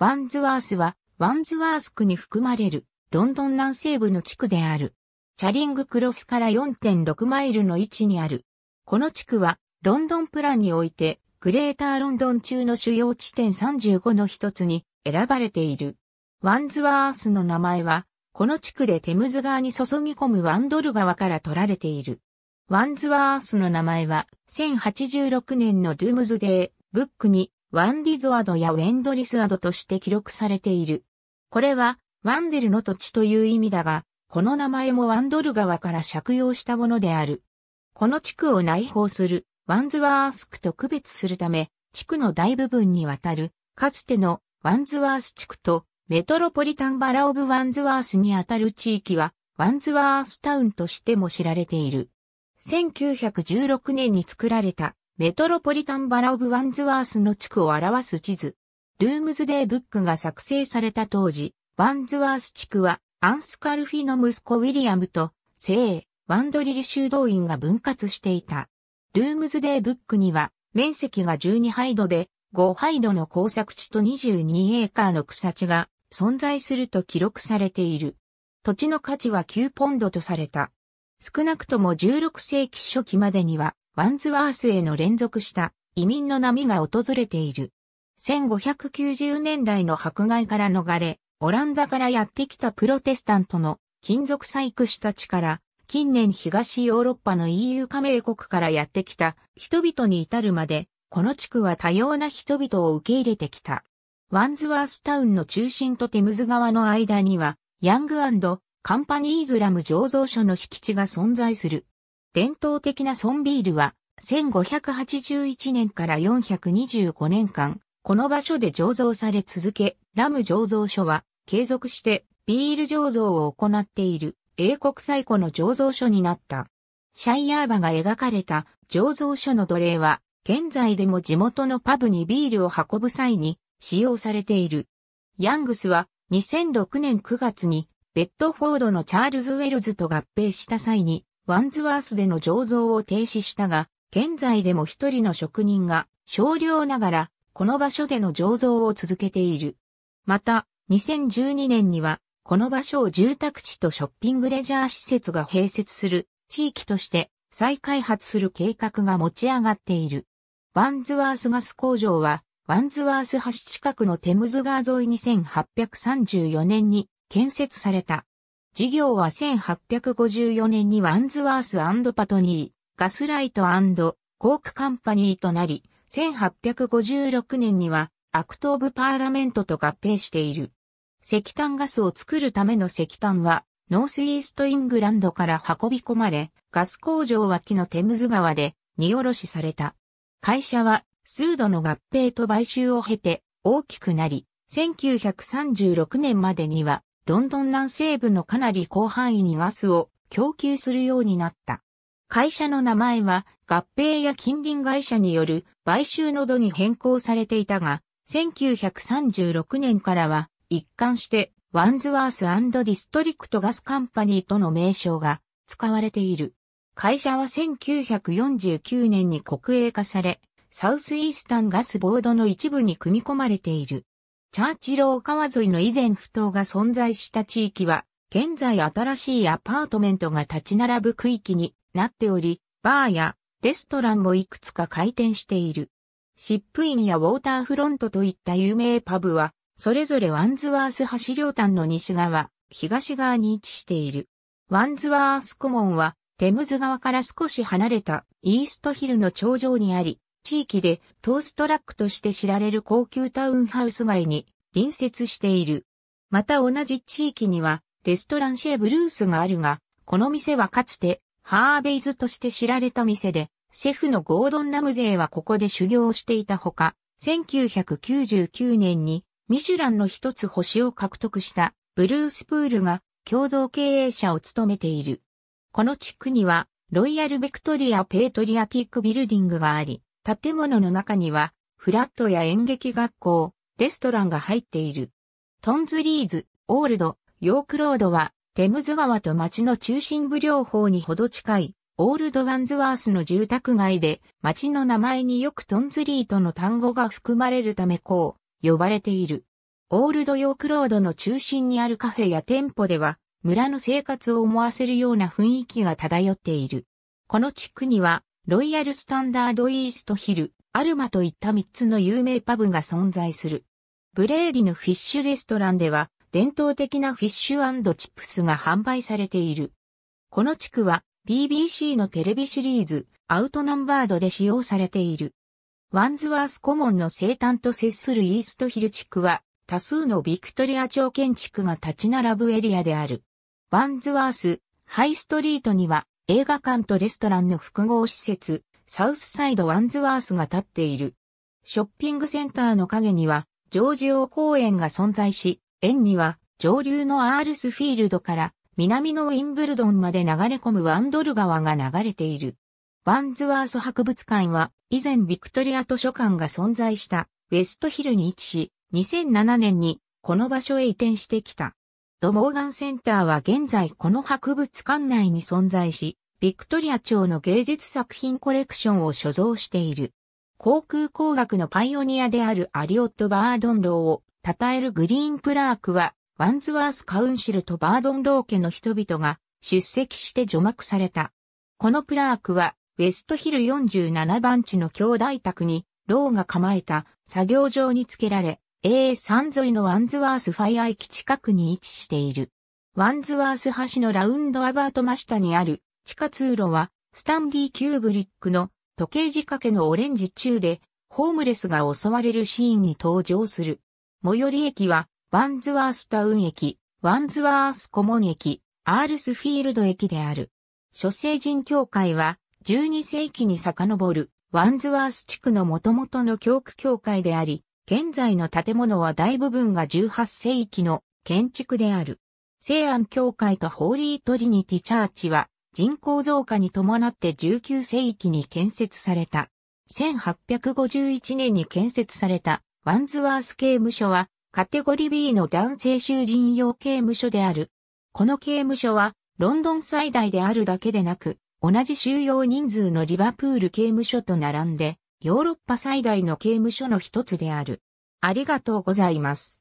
ワンズワースは、ワンズワース区に含まれる、ロンドン南西部の地区である。チャリングクロスから4.6マイルの位置にある。この地区は、ロンドンプランにおいて、グレーターロンドン中の主要地点35の一つに選ばれている。ワンズワースの名前は、この地区でテムズ川に注ぎ込むワンドル川から取られている。ワンズワースの名前は、1086年のドゥームズデー、ブックにワンディゾアドやウェンドリスアドとして記録されている。これは、ワンデルの土地という意味だが、この名前もワンドル川から借用したものである。この地区を内包する、ワンズワース区と区別するため、地区の大部分にわたる、かつてのワンズワース地区と、メトロポリタンバラオブワンズワースにあたる地域は、ワンズワースタウンとしても知られている。1916年に作られたメトロポリタンバラ・オブ・ワンズワースの地区を表す地図。ドゥームズデーブックが作成された当時、ワンズワース地区はアンスカルフィの息子ウィリアムと、聖、ワンドリル修道院が分割していた。ドゥームズデーブックには、面積が12ハイドで、5ハイドの工作地と22エーカーの草地が存在すると記録されている。土地の価値は9ポンドとされた。少なくとも16世紀初期までには、ワンズワースへの連続した移民の波が訪れている。1590年代の迫害から逃れ、オランダからやってきたプロテスタントの金属採掘たちから、近年東ヨーロッパの EU 加盟国からやってきた人々に至るまで、この地区は多様な人々を受け入れてきた。ワンズワースタウンの中心とテムズ川の間には、ヤングカンパニーズラム醸造所の敷地が存在する。伝統的なソンビールは、1581年から425年間、この場所で醸造され続け、ラム醸造所は、継続してビール醸造を行っている英国最古の醸造所になった。シャイヤーバが描かれた醸造所の奴隷は、現在でも地元のパブにビールを運ぶ際に使用されている。ヤングスは2006年9月にベッドフォードのチャールズ・ウェルズと合併した際にワンズワースでの醸造を停止したが、現在でも一人の職人が少量ながらこの場所での醸造を続けている。また、2012年には、この場所を住宅地とショッピングレジャー施設が併設する地域として再開発する計画が持ち上がっている。ワンズワースガス工場は、ワンズワース橋近くのテムズ川沿いに8 3 4年に建設された。事業は1854年にワンズワースパトニー、ガスライトコークカンパニーとなり、1856年にはアクトーブパーラメントと合併している。石炭ガスを作るための石炭は、ノースイーストイングランドから運び込まれ、ガス工場脇のテムズ川で荷下ろしされた。会社は、数度の合併と買収を経て大きくなり、1936年までにはロンドン南西部のかなり広範囲にガスを供給するようになった。会社の名前は合併や近隣会社による買収の度に変更されていたが、1936年からは一貫してワンズワースディストリクトガスカンパニーとの名称が使われている。会社は1949年に国営化され、サウスイースタンガスボードの一部に組み込まれている。チャーチロー川沿いの以前不当が存在した地域は、現在新しいアパートメントが立ち並ぶ区域になっており、バーやレストランもいくつか開店している。シップインやウォーターフロントといった有名パブは、それぞれワンズワース橋両端の西側、東側に位置している。ワンズワースコモンは、テムズ川から少し離れたイーストヒルの頂上にあり、地域でトーストラックとして知られる高級タウンハウス街に隣接している。また同じ地域にはレストランシェブルースがあるが、この店はかつてハーベイズとして知られた店で、シェフのゴードン・ラムゼーはここで修行していたほか、1999年にミシュランの一つ星を獲得したブルースプールが共同経営者を務めている。この地区にはロイヤルベクトリア・ペートリアティックビルディングがあり、建物の中には、フラットや演劇学校、レストランが入っている。トンズリーズ、オールド、ヨークロードは、テムズ川と町の中心部両方にほど近い、オールドワンズワースの住宅街で、町の名前によくトンズリーとの単語が含まれるためこう、呼ばれている。オールドヨークロードの中心にあるカフェや店舗では、村の生活を思わせるような雰囲気が漂っている。この地区には、ロイヤルスタンダードイーストヒル、アルマといった3つの有名パブが存在する。ブレーディのフィッシュレストランでは、伝統的なフィッシュチップスが販売されている。この地区は BBC のテレビシリーズ、アウトナンバードで使用されている。ワンズワースコモンの生誕と接するイーストヒル地区は、多数のビクトリア朝建築が立ち並ぶエリアである。ワンズワース、ハイストリートには、映画館とレストランの複合施設、サウスサイドワンズワースが建っている。ショッピングセンターの陰には、ジョージオ公園が存在し、園には、上流のアールスフィールドから、南のウィンブルドンまで流れ込むワンドル川が流れている。ワンズワース博物館は、以前ビクトリア図書館が存在した、ウェストヒルに位置し、2007年に、この場所へ移転してきた。ドモーガンセンターは現在この博物館内に存在し、ビクトリア朝の芸術作品コレクションを所蔵している。航空工学のパイオニアであるアリオット・バードンローを称えるグリーンプラークは、ワンズワース・カウンシルとバードンロー家の人々が出席して除幕された。このプラークは、ウェストヒル47番地の兄弟宅に、ローが構えた作業場につけられ、A3 沿いのワンズワースファイア駅近くに位置している。ワンズワース橋のラウンドアバート真下にある地下通路は、スタンリー・キューブリックの時計仕掛けのオレンジ中で、ホームレスが襲われるシーンに登場する。最寄り駅は、ワンズワースタウン駅、ワンズワースコモン駅、アールスフィールド駅である。諸聖人教会は、12世紀に遡る、ワンズワース地区の元々の教区教会であり、現在の建物は大部分が18世紀の建築である。西安教会とホーリートリニティチャーチは人口増加に伴って19世紀に建設された。1851年に建設されたワンズワース刑務所はカテゴリー B の男性囚人用刑務所である。この刑務所はロンドン最大であるだけでなく、同じ収容人数のリバプール刑務所と並んで、ヨーロッパ最大の刑務所の一つである。ありがとうございます。